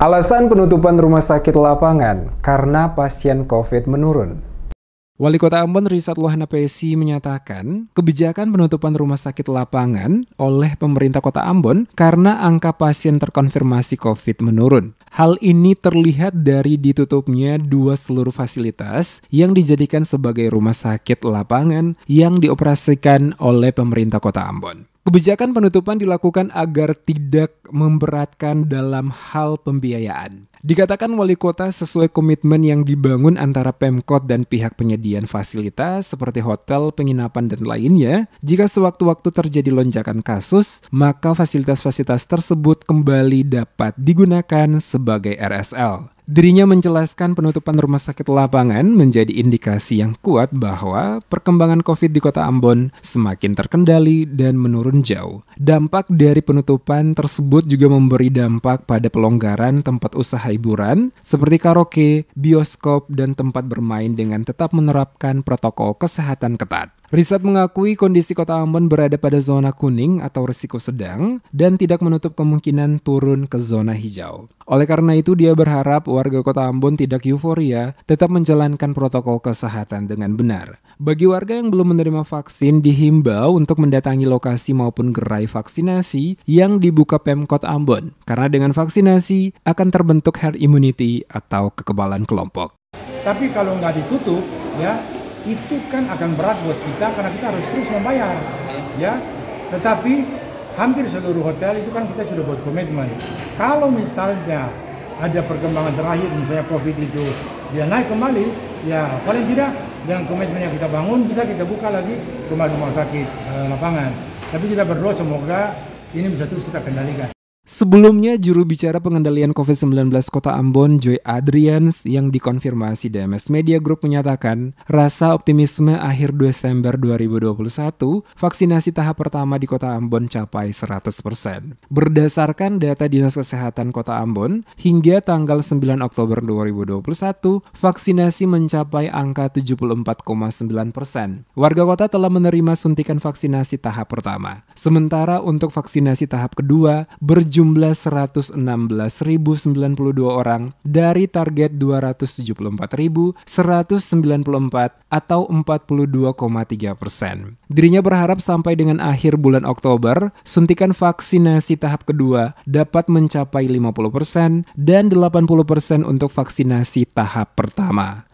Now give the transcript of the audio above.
Alasan penutupan rumah sakit lapangan karena pasien COVID menurun. Wali Kota Ambon Risat Lohana Pesi menyatakan, kebijakan penutupan rumah sakit lapangan oleh pemerintah Kota Ambon karena angka pasien terkonfirmasi COVID menurun. Hal ini terlihat dari ditutupnya dua seluruh fasilitas yang dijadikan sebagai rumah sakit lapangan yang dioperasikan oleh pemerintah Kota Ambon. Kebijakan penutupan dilakukan agar tidak memberatkan dalam hal pembiayaan. Dikatakan wali kota sesuai komitmen yang dibangun antara Pemkot dan pihak penyediaan fasilitas seperti hotel, penginapan, dan lainnya, jika sewaktu-waktu terjadi lonjakan kasus, maka fasilitas-fasilitas tersebut kembali dapat digunakan sebagai RSL. Dirinya menjelaskan penutupan rumah sakit lapangan menjadi indikasi yang kuat bahwa perkembangan COVID di kota Ambon semakin terkendali dan menurun jauh. Dampak dari penutupan tersebut juga memberi dampak pada pelonggaran tempat usaha hiburan seperti karaoke, bioskop, dan tempat bermain dengan tetap menerapkan protokol kesehatan ketat. Riset mengakui kondisi kota Ambon berada pada zona kuning atau risiko sedang dan tidak menutup kemungkinan turun ke zona hijau. Oleh karena itu, dia berharap warga kota Ambon tidak euforia, tetap menjalankan protokol kesehatan dengan benar. Bagi warga yang belum menerima vaksin, dihimbau untuk mendatangi lokasi maupun gerai vaksinasi yang dibuka Pemkot Ambon, karena dengan vaksinasi akan terbentuk herd immunity atau kekebalan kelompok. Tapi kalau nggak ditutup, ya itu kan akan berat buat kita karena kita harus terus membayar ya tetapi hampir seluruh hotel itu kan kita sudah buat komitmen kalau misalnya ada perkembangan terakhir misalnya covid itu dia naik kembali ya paling tidak dengan komitmen yang kita bangun bisa kita buka lagi rumah rumah sakit eh, lapangan tapi kita berdoa semoga ini bisa terus kita kendalikan Sebelumnya, juru bicara pengendalian COVID-19 Kota Ambon, Joy Adrians, yang dikonfirmasi DMS Media Group menyatakan, rasa optimisme akhir Desember 2021, vaksinasi tahap pertama di Kota Ambon capai 100%. Berdasarkan data Dinas Kesehatan Kota Ambon, hingga tanggal 9 Oktober 2021, vaksinasi mencapai angka 74,9%. Warga kota telah menerima suntikan vaksinasi tahap pertama. Sementara untuk vaksinasi tahap kedua, berjumlah berjumlah 116.092 orang dari target 274.194 atau 42,3 persen. Dirinya berharap sampai dengan akhir bulan Oktober, suntikan vaksinasi tahap kedua dapat mencapai 50 persen dan 80 persen untuk vaksinasi tahap pertama.